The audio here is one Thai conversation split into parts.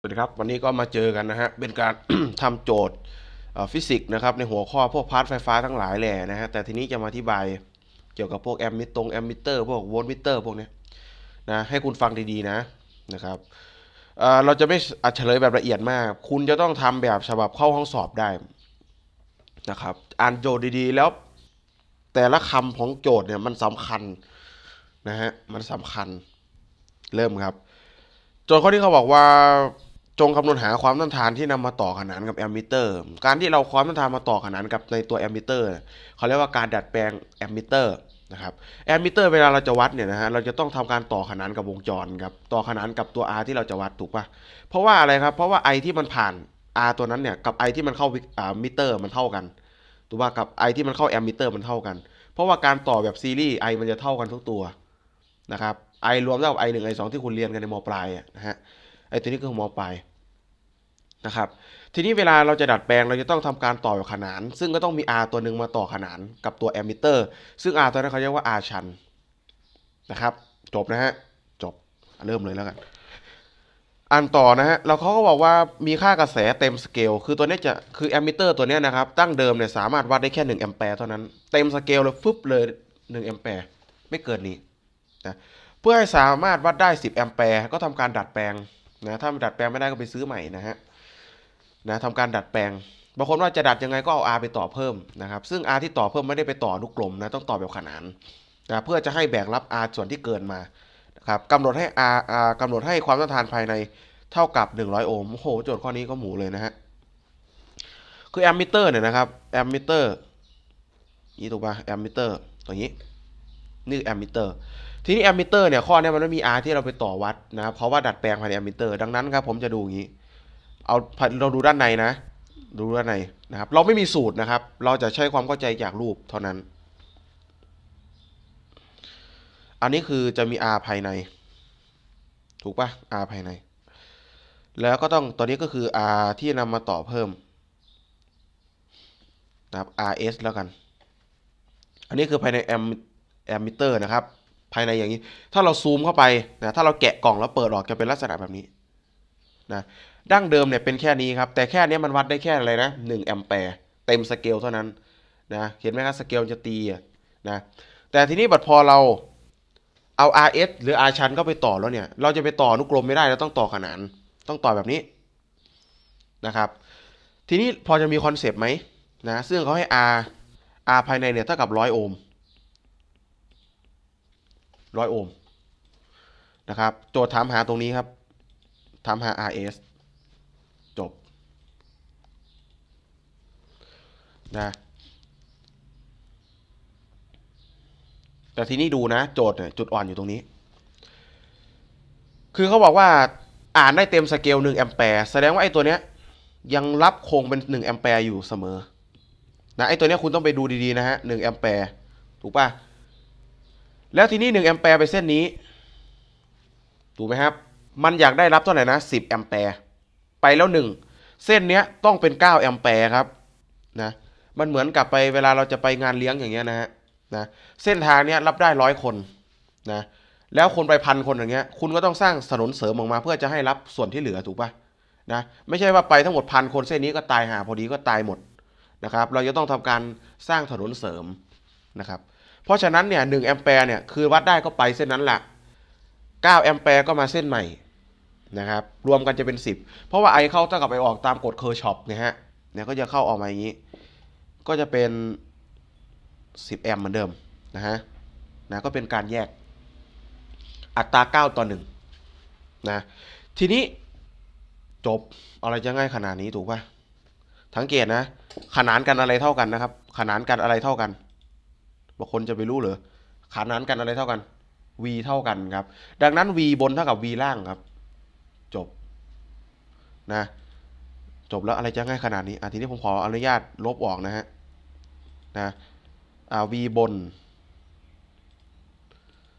สวัสดีครับวันนี้ก็มาเจอกันนะฮะเป็นการทำโจทย์ฟิสิกส์นะครับในหัวข้อพวกพาร์ทไฟฟ้าทั้งหลายแหล่นะฮะแต่ทีนี้จะมาอธิบายเกี่ยวกับพวกแอมมิตรงแอมมิเตอร์พวกโวลต์มิเตอร์พวกนี้นะให้คุณฟังดีๆนะนะครับเราจะไม่อเฉลยแบบละเอียดมาก คุณจะต้องทำแบบฉบับเข้าห้องสอบได้นะครับ อ่านโจทย์ดีๆ แล้วแต่ละคำของโจทย์เนี่ยมันสำคัญนะฮะมันสำคัญเริ่มครับ โจทย์ข้อที่เขาบอกว่าจงคำนวณหาความต้านทานที่นำมาต่อขนานกับแอมมิเตอร์ การที่เราความต้านทานมาต่อขนานกับในตัวแอมมิเตอร์เขาเรียกว่าการดัดแปลงแอมมิเตอร์นะครับ แอมมิเตอร์เวลาเราจะวัดเนี่ยนะฮะ เราจะต้องทำการต่อขนานกับวงจรครับ ต่อขนานกับตัว R ที่เราจะวัดถูกปะเพราะว่าอะไรครับ เพราะว่า I ที่มันผ่าน R ตัวนั้นเนี่ย กับ I ที่มันเข้ามิเตอร์มันเท่ากัน ถูกปะกับ I ที่มันเข้าแอมมิเตอร์มันเท่ากัน เพราะว่าการต่อแบบซีรีส์ I มันจะเท่ากันทุกตัวนะครับ I รวมเท่ากับ I ง I งที่คุณเรียนกันในมปลายนะฮะไอ้ตัวนี้คือมปลายนะครับ ทีนี้เวลาเราจะดัดแปลงเราจะต้องทำการต่อขนาน ซึ่งก็ต้องมี R ตัวหนึ่งมาต่อขนานกับตัวแอมมิเตอร์ ซึ่ง R ตัวนั้นเขาเรียกว่า R ชันนะครับจบนะฮะ จบเริ่มเลยแล้วกันอันต่อนะฮะเราเขาก็บอกว่ามีค่ากระแสเต็มสเกลคือตัวนี้จะคือแอมมิเตอร์ตัวนี้นะครับตั้งเดิมเนี่ยสามารถวัดได้แค่1แอมแปร์เท่านั้นเต็มสเกลเลยฟึบเลย1แอมแปร์ไม่เกินนี้นะเพื่อให้สามารถวัดได้ 10แอมแปร์ก็ทำการดัดแปลงนะถ้าดัดแปลงไม่ได้ก็ไปซื้อใหม่นะฮะนะทำการดัดแปลงบางคนว่าจะดัดยังไงก็เอา R ไปต่อเพิ่มนะครับ ซึ่ง R ที่ต่อเพิ่มไม่ได้ไปต่อลูกกลมนะ ต้องต่อแบบขนานนะเพื่อจะให้แบ่งรับ R ส่วนที่เกินมานะครับกำหนดให้ R กำหนดให้ความต้านทานภายในเท่ากับ 100 โอห์มโอ้โหโจทย์ข้อนี้ก็หมูเลยนะฮะ คือแอมมิเตอร์เนี่ยนะครับแอมมิเตอร์นี่ถูกปะแอมมิเตอร์ตัวนี้นี่แอมมิเตอร์ทีนี้แอมมิเตอร์เนี่ยข้อนี้มันไม่มี R ที่เราไปต่อวัด นะครับเพราะว่าดัดแปลงภายในแอมมิเตอร์ดังนั้นครับ ผมจะดูอย่างนี้เอาเราดูด้านในนะ ดูด้านในนะครับ เราไม่มีสูตรนะครับ เราจะใช้ความเข้าใจจากรูปเท่านั้น อันนี้คือจะมี R ภายใน ถูกปะ R ภายใน แล้วก็ต้องตอนนี้ก็คือ R ที่นำมาต่อเพิ่มนะครับ RS แล้วกัน อันนี้คือภายในแอมแอมมิเตอร์นะครับภายในอย่างนี้ ถ้าเราซูมเข้าไปนะถ้าเราแกะกล่องแล้วเปิดออกจะเป็นลักษณะแบบนี้นะ ดั้งเดิมเนี่ยเป็นแค่นี้ครับ แต่แค่นี้มันวัดได้แค่อะไรนะ1แอมแปร์เต็มสเกลเท่านั้นนะ เห็นไหมครับสเกลจะตีนะ แต่ทีนี้บัดพอเราเอา RS หรือ R ชั้นก็ไปต่อแล้วเนี่ย เราจะไปต่อนุกรมไม่ได้ เราต้องต่อขนาน ต้องต่อแบบนี้นะครับ ทีนี้พอจะมีคอนเซปต์ไหมนะ ซึ่งเขาให้ R R ภายในเนี่ยเท่ากับ 100โอห์มร้อยโอห์มนะครับโจทย์ถามหาตรงนี้ครับ ถามหา RS จบนะแต่ทีนี้ดูนะโจทย์จุดอ่อนอยู่ตรงนี้ คือเขาบอกว่าอ่านได้เต็มสเกล1แอมแปร์แสดงว่าไอ้ตัวเนี้ยยังรับคงเป็น1แอมแปร์อยู่เสมอนะไอ้ตัวเนี้ยคุณต้องไปดูดีๆนะฮะ1แอมแปร์ถูกป่ะแล้วทีนี้1แอมแปร์ไปเส้นนี้ ถูกไหมครับ มันอยากได้รับเท่าไหร่นะ 10แอมแปร์ ไปแล้ว 1 เส้นเนี้ยต้องเป็น9แอมแปร์ครับนะ มันเหมือนกับไปเวลาเราจะไปงานเลี้ยงอย่างเงี้ยนะฮะนะเส้นทางเนี้ยรับได้ร้อยคนนะแล้วคนไปพันคนอย่างเงี้ย คุณก็ต้องสร้างสนนเสริมออกมา เพื่อจะให้รับส่วนที่เหลือถูกป่ะนะไม่ใช่ว่าไปทั้งหมดพันคน เส้นนี้ก็ตายหาพอดีก็ตายหมดนะครับ เราจะต้องทำการสร้างถนนเสริมนะครับเพราะฉะนั้นเนี่ยหแอมแปร์เนี่ยคือวัดได้ก็ไปเส้นนั้นแหละ9แอมแปร์ก็มาเส้นใหม่นะครับรวมกันจะเป็น 10 เพราะว่าไอเข้าเท่ากับไอออกตามกฎเคอร์ช็อปนะฮะเนี่ยก็จะเข้าออกมาอย่างนี้ก็จะเป็น10แอมเหมือนเดิมนะฮะนะก็เป็นการแยกอัตรา 9 ต่อ1นะทีนี้จบอะไรจะง่ายขนาดนี้ถูกป่ะสังเกตนะขนานกันอะไรเท่ากันนะครับขนานกันอะไรเท่ากันบางคนจะไปรู้เหรอขานานกันอะไรเท่ากัน v เท่ากันครับ ดังนั้น v บนเท่ากับ v ล่างครับ จบ นะ จบแล้ว อะไรจะง่ายขนาดนี้ อ่ะทีนี้ผมขออนุญาตลบออกนะฮะ นะ อ่า v บน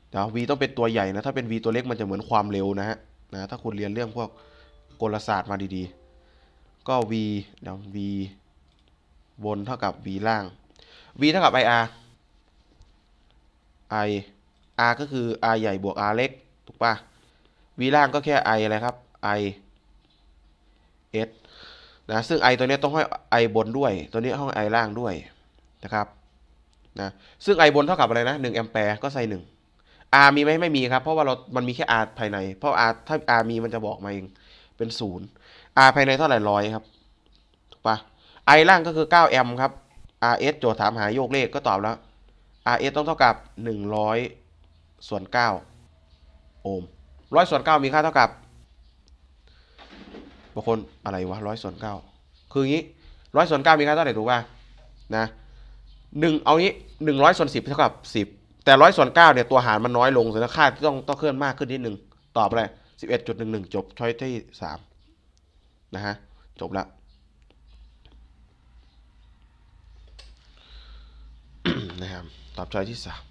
เดี๋ยว v ต้องเป็นตัวใหญ่นะ ถ้าเป็น v ตัวเล็กมันจะเหมือนความเร็วนะฮะ นะ ถ้าคุณเรียนเรื่องพวกกลศาสตร์มาดีๆ ก็ v เดี๋ยว v บนเท่ากับ v ล่าง v เท่ากับ ir i r ก็คือ r ใหญ่บวก r เล็กถูกปะ v ล่างก็แค่ i อะไรครับ i s นะซึ่ง i ตัวนี้ต้องห้อย i บนด้วย ตัวนี้ห้อง i ล่างด้วย นะครับนะซึ่ง i บนเท่ากับอะไรนะ1แอมแปร์ก็ใส่1 r มีไหมไม่มีครับ เพราะว่าเรามันมีแค่ r ภายใน เพราะ r ถ้า r มี มันจะบอกมาเองเป็น 0 r ภายในเท่าไหร่ร้อยครับถูกปะ i ล่างก็คือ9แอมครับ r s โจทย์ถามหาโยกเลขก็ตอบแล้ว rs ต้องเท่ากับ 100ส่วน9โอห์มร้อยส่วน 9 มีค่าเท่ากับบางคนอะไรวะร้อยส่วน 9 คืออย่างี้ร้อยส่วน 9 มีค่าเท่าไหร่ถูกป่ะนะหนึ่งเอางี้หนึ่งร้อยส่วนสิบเท่ากับสิบแต่ร้อยส่วนเก้าเนี่ยตัวหารมันน้อยลงแดงค่าที่ต้องต้องเคลื่อนมากขึ้นนิดนึง ตอบเลยสิบเอ็ดจุดหนึ่งหนึ่งจบ ช้อยที่สามนะฮะ จบแล้วนะครับตอบช้อยที่3